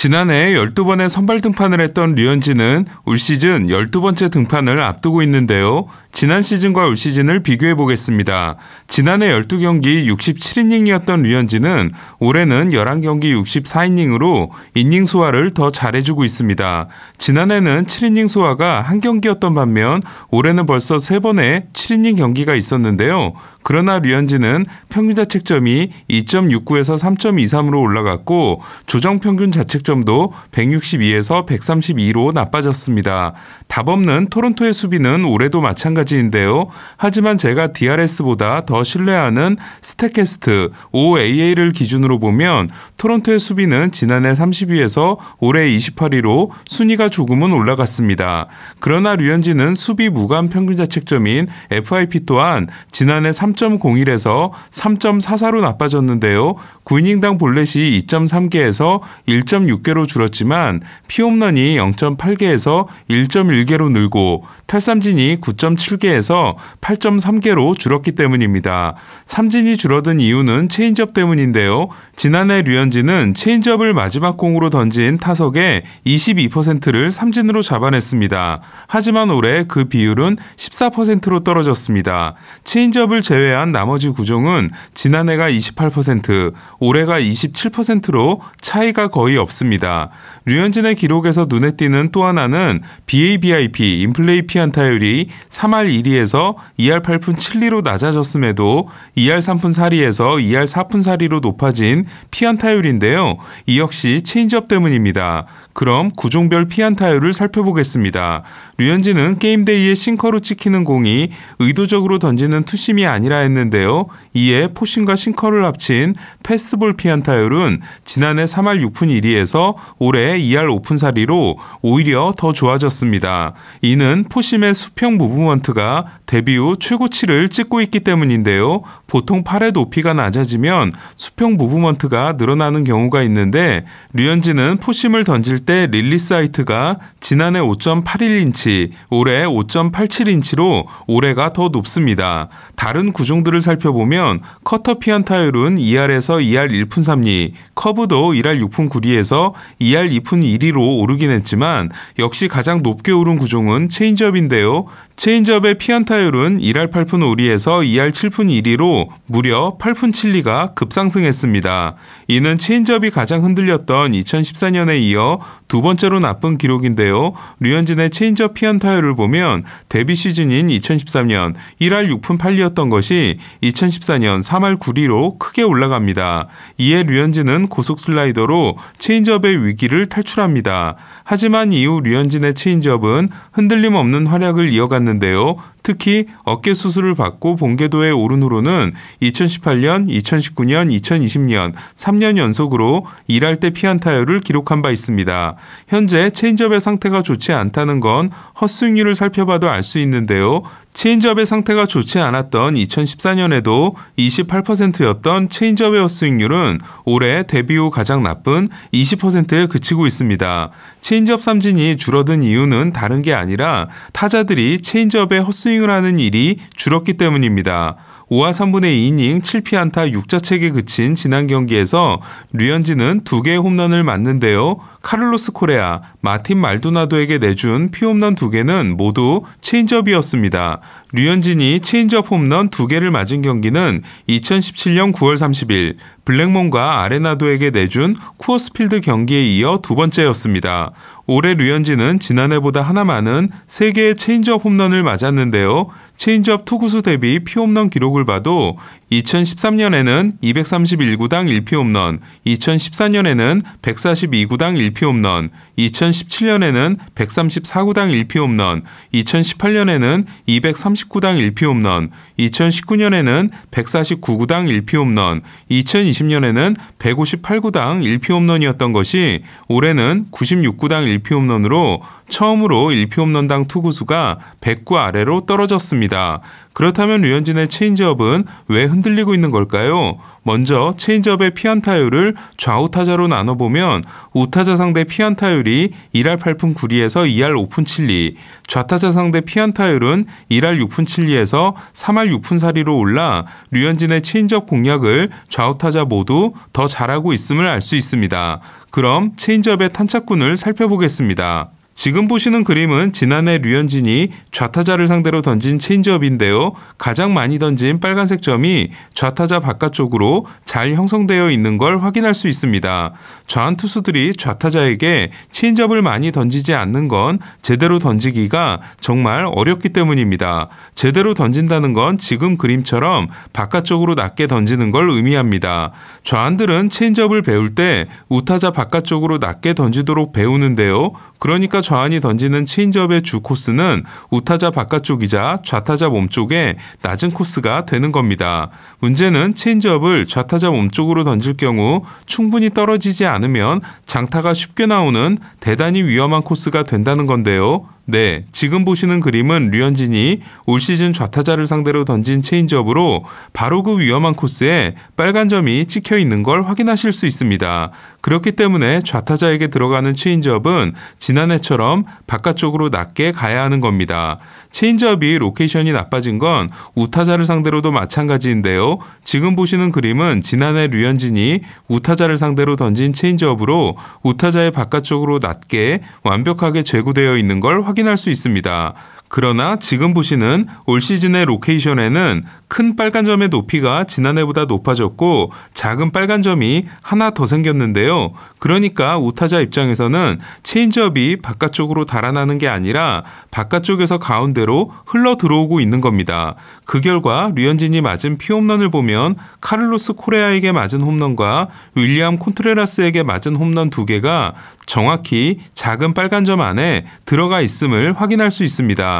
지난해 12번의 선발 등판을 했던 류현진은 올 시즌 12번째 등판을 앞두고 있는데요. 지난 시즌과 올 시즌을 비교해 보겠습니다. 지난해 12경기 67이닝이었던 류현진은 올해는 11경기 64이닝으로 이닝 소화를 더 잘해주고 있습니다. 지난해는 7이닝 소화가 한 경기였던 반면 올해는 벌써 3번의 7이닝 경기가 있었는데요. 그러나 류현진은 평균 자책점이 2.69에서 3.23으로 올라갔고 조정 평균 자책점도 162에서 132로 나빠졌습니다. 답없는 토론토의 수비는 올해도 마찬가지입니다. 마찬가지인데요. 하지만 제가 DRS보다 더 신뢰하는 스택캐스트 OAA를 기준으로 보면 토론토의 수비는 지난해 30위에서 올해 28위로 순위가 조금은 올라갔습니다. 그러나 류현진은 수비 무관 평균 자책점인 FIP 또한 지난해 3.01에서 3.44로 나빠졌는데요. 9이닝당 볼넷이 2.3개에서 1.6개로 줄었지만 피홈런이 0.8개에서 1.1개로 늘고 탈삼진이 9.7 7개에서 8.3개로 줄었기 때문입니다. 삼진이 줄어든 이유는 체인지업 때문인데요. 지난해 류현진은 체인지업을 마지막 공으로 던진 타석의 22%를 삼진으로 잡아냈습니다. 하지만 올해 그 비율은 14%로 떨어졌습니다. 체인지업을 제외한 나머지 구종은 지난해가 28%, 올해가 27%로 차이가 거의 없습니다. 류현진의 기록에서 눈에 띄는 또 하나는 BABIP 인플레이 피안타율이 3할 4할 1위에서 2할 8푼 7리로 낮아졌음에도 2할 3푼 4리에서 2할 4푼 4리로 높아진 피안타율인데요. 이 역시 체인지업 때문입니다. 그럼 구종별 피안타율을 살펴보겠습니다. 류현진은 게임데이의 싱커로 찍히는 공이 의도적으로 던지는 투심이 아니라 했는데요. 이에 포심과 싱커를 합친 패스볼 피안타율은 지난해 3할 6푼 1위에서 올해 2할 5푼 4리로 오히려 더 좋아졌습니다. 이는 포심의 수평 무브먼트 스트가 데뷔 후 최고치를 찍고 있기 때문인데요. 보통 팔의 높이가 낮아지면 수평 무브먼트가 늘어나는 경우가 있는데 류현진은 포심을 던질 때 릴리스 하이트가 지난해 5.81인치, 올해 5.87인치로 올해가 더 높습니다. 다른 구종들을 살펴보면 커터 피안 타율은 2R에서 2R 1푼 3리, 커브도 1R 6푼 9리에서 2R 2푼 1리로 오르긴 했지만 역시 가장 높게 오른 구종은 체인지업인데요. 체인지업 컵의 피안타율은 1할 8푼 5리에서 2할 7푼 1리로 무려 8푼 7리가 급상승했습니다. 이는 체인지업이 가장 흔들렸던 2014년에 이어 두 번째로 나쁜 기록인데요. 류현진의 체인지업 피안타율을 보면 데뷔 시즌인 2013년 1할 6푼 8리였던 것이 2014년 3할 9리로 크게 올라갑니다. 이에 류현진은 고속 슬라이더로 체인지업의 위기를 탈출합니다. 하지만 이후 류현진의 체인지업은 흔들림 없는 활약을 이어갔는데요. 특히 어깨 수술을 받고 봉계도에 오른 후로는 2018년, 2019년, 2020년 3년 연속으로 일할 때 피한 타율을 기록한 바 있습니다. 현재 체인지업의 상태가 좋지 않다는 건 헛스윙률을 살펴봐도 알 수 있는데요. 체인지업의 상태가 좋지 않았던 2014년에도 28%였던 체인지업의 수익률은 올해 데뷔 후 가장 나쁜 20%에 그치고 있습니다. 체인지업 삼진이 줄어든 이유는 다른 게 아니라 타자들이 체인지업에 헛스윙을 하는 일이 줄었기 때문입니다. 5화 3분의 2이닝 7피안타 6자책에 그친 지난 경기에서 류현진은 2개의 홈런을 맞는데요. 카를로스 코레아, 마틴 말도나도에게 내준 피홈런 2개는 모두 체인지업이었습니다. 류현진이 체인지업 홈런 2개를 맞은 경기는 2017년 9월 30일 블랙몬과 아레나도에게 내준 쿠어스필드 경기에 이어 두 번째였습니다. 올해 류현진은 지난해보다 하나 많은 3개의 체인지업 홈런을 맞았는데요. 체인지업 투구수 대비 피홈런 기록을 봐도 2013년에는 231구당 1피홈런, 2014년에는 142구당 1피홈런, 2017년에는 134구당 1피홈런, 2018년에는 239구당 1피홈런, 2019년에는 149구당 1피홈런, 2020년에는 158구당 1피홈런이었던 것이 올해는 96구당 1피홈런, 1피 홈런으로 처음으로 1피 홈런당 투구수가 100구 아래로 떨어졌습니다. 그렇다면 류현진의 체인지업은 왜 흔들리고 있는 걸까요? 먼저 체인지업의 피안타율을 좌우 타자로 나눠보면 우타자 상대 피안타율이 1할 8푼 9리에서 2할 5푼 7리, 좌타자 상대 피안타율은 1할 6푼 7리에서 3할 6푼 4리로 올라 류현진의 체인지업 공략을 좌우 타자 모두 더 잘하고 있음을 알 수 있습니다. 그럼 체인지업의 탄착군을 살펴보겠습니다. 지금 보시는 그림은 지난해 류현진이 좌타자를 상대로 던진 체인지업인데요. 가장 많이 던진 빨간색 점이 좌타자 바깥쪽으로 잘 형성되어 있는 걸 확인할 수 있습니다. 좌한 투수들이 좌타자에게 체인지업을 많이 던지지 않는 건 제대로 던지기가 정말 어렵기 때문입니다. 제대로 던진다는 건 지금 그림처럼 바깥쪽으로 낮게 던지는 걸 의미합니다. 좌한들은 체인지업을 배울 때 우타자 바깥쪽으로 낮게 던지도록 배우는데요. 그러니까 타자 좌완이 던지는 체인지업의 주 코스는 우타자 바깥쪽이자 좌타자 몸쪽에 낮은 코스가 되는 겁니다. 문제는 체인지업을 좌타자 몸쪽으로 던질 경우 충분히 떨어지지 않으면 장타가 쉽게 나오는 대단히 위험한 코스가 된다는 건데요. 네, 지금 보시는 그림은 류현진이 올 시즌 좌타자를 상대로 던진 체인지업으로 바로 그 위험한 코스에 빨간 점이 찍혀 있는 걸 확인하실 수 있습니다. 그렇기 때문에 좌타자에게 들어가는 체인지업은 지난해처럼 바깥쪽으로 낮게 가야 하는 겁니다. 체인지업이 로케이션이 나빠진 건 우타자를 상대로도 마찬가지인데요. 지금 보시는 그림은 지난해 류현진이 우타자를 상대로 던진 체인지업으로 우타자의 바깥쪽으로 낮게 완벽하게 제구되어 있는 걸 확인할 수 있습니다. 그러나 지금 보시는 올 시즌의 로케이션에는 큰 빨간 점의 높이가 지난해보다 높아졌고 작은 빨간 점이 하나 더 생겼는데요. 그러니까 우타자 입장에서는 체인지업이 바깥쪽으로 달아나는 게 아니라 바깥쪽에서 가운데로 흘러 들어오고 있는 겁니다. 그 결과 류현진이 맞은 피홈런을 보면 카를로스 코레아에게 맞은 홈런과 윌리엄 콘트레라스에게 맞은 홈런 두 개가 정확히 작은 빨간 점 안에 들어가 있음을 확인할 수 있습니다.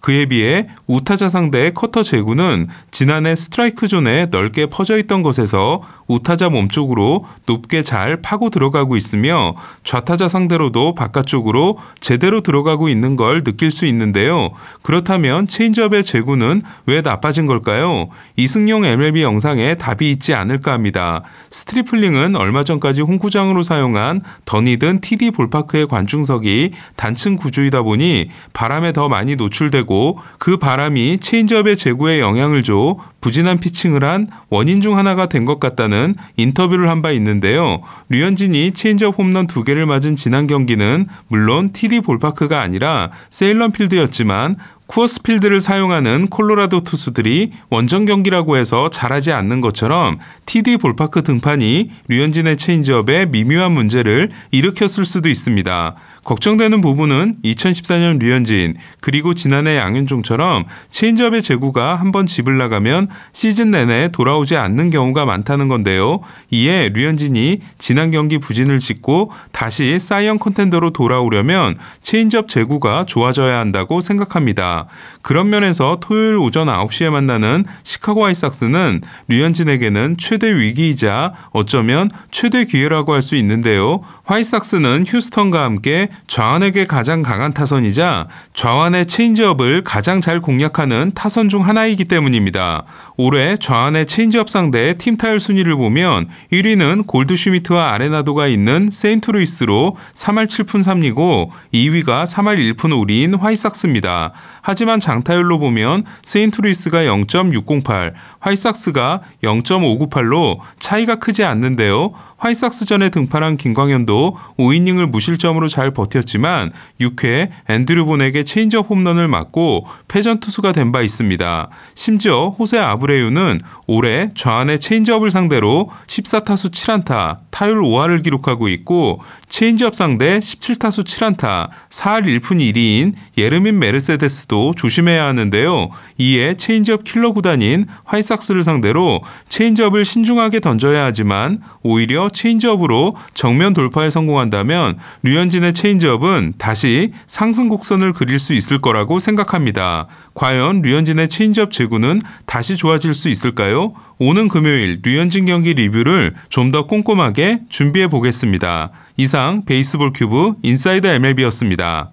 그에 비해 우타자 상대의 커터 제구는 지난해 스트라이크 존에 넓게 퍼져 있던 것에서 우타자 몸쪽으로 높게 잘 파고 들어가고 있으며 좌타자 상대로도 바깥쪽으로 제대로 들어가고 있는 걸 느낄 수 있는데요. 그렇다면 체인지업의 제구는 왜 나빠진 걸까요? 이승용 MLB 영상에 답이 있지 않을까 합니다. 스트리플링은 얼마 전까지 홍구장으로 사용한 더니든 TD 볼파크의 관중석이 단층 구조이다 보니 바람에 더 많이 노출되고 되고 그 바람이 체인지업의 재구에 영향을 줘 부진한 피칭을 한 원인 중 하나가 된 것 같다는 인터뷰를 한 바 있는데요. 류현진이 체인지업 홈런 두 개를 맞은 지난 경기는 물론 TD 볼파크가 아니라 세일런 필드였지만 쿠어스 필드를 사용하는 콜로라도 투수들이 원정 경기라고 해서 잘하지 않는 것처럼 TD 볼파크 등판이 류현진의 체인지업에 미묘한 문제를 일으켰을 수도 있습니다. 걱정되는 부분은 2014년 류현진 그리고 지난해 양현종처럼 체인지업의 재구가 한번 집을 나가면 시즌 내내 돌아오지 않는 경우가 많다는 건데요. 이에 류현진이 지난 경기 부진을 짓고 다시 사이언 컨텐더로 돌아오려면 체인지업 재구가 좋아져야 한다고 생각합니다. 그런 면에서 토요일 오전 9시에 만나는 시카고 아이삭스는 류현진에게는 최대 위기이자 어쩌면 최대 기회라고 할 수 있는데요. 화이삭스는 휴스턴과 함께 좌완에게 가장 강한 타선이자 좌완의 체인지업을 가장 잘 공략하는 타선 중 하나이기 때문입니다. 올해 좌완의 체인지업 상대 팀 타율 순위를 보면 1위는 골드슈미트와 아레나도가 있는 세인트루이스로 3할 7푼 3리고 2위가 3할 1푼 5리인 화이삭스입니다. 하지만 장타율로 보면 세인트루이스가 0.608, 화이삭스가 0.598로 차이가 크지 않는데요. 화이삭스전에 등판한 김광현도 5이닝을 무실점으로 잘 버텼지만 6회 앤드류 본에게 체인지업 홈런을 맞고 패전 투수가 된 바 있습니다. 심지어 호세 아브레유는 올해 좌안의 체인지업을 상대로 14타수 7안타, 타율 5할을 기록하고 있고 체인지업 상대 17타수 7안타, 4할 1푼 1리인 예르민 메르세데스도 때도 조심해야 하는데요. 이에 체인지업 킬러 구단인 화이삭스를 상대로 체인지업을 신중하게 던져야 하지만 오히려 체인지업으로 정면 돌파에 성공한다면 류현진의 체인지업은 다시 상승 곡선을 그릴 수 있을 거라고 생각합니다. 과연 류현진의 체인지업 제구는 다시 좋아질 수 있을까요? 오는 금요일 류현진 경기 리뷰를 좀 더 꼼꼼하게 준비해 보겠습니다. 이상 베이스볼 큐브 인사이드 MLB였습니다.